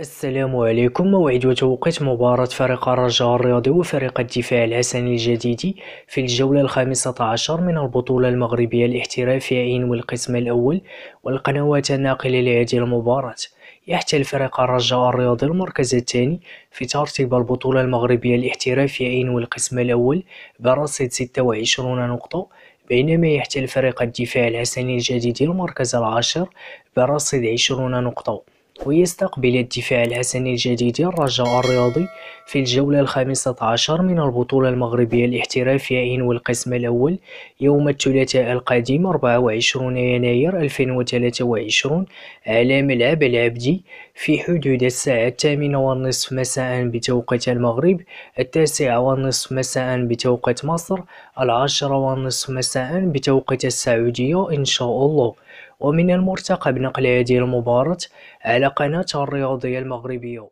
السلام عليكم موعد وتوقيت مباراة فريق الرجاء الرياضي وفريق الدفاع الحسني الجديدي في الجولة الخامسة عشر من البطولة المغربية الاحترافية عين والقسم الأول والقنوات الناقلة لهذه المباراة يحتل فريق الرجاء الرياضي المركز الثاني في ترتيب البطولة المغربية الاحترافية عين والقسم الأول برصيد 26 نقطة بينما يحتل فريق الدفاع الحسني الجديدي المركز العاشر برصيد 20 نقطة ويستقبل الدفاع الحسني الجديد الرجاء الرياضي في الجولة الخامسة عشر من البطولة المغربية الاحترافية إن والقسم الأول يوم الثلاثاء القادم 24 يناير 2023 على ملعب العبدي في حدود الساعة الثامنة والنصف مساء بتوقيت المغرب التاسعة والنصف مساء بتوقيت مصر العاشرة والنصف مساء بتوقيت السعودية إن شاء الله ومن المرتقب نقل هذه المباراة على قناة الرياضية المغربية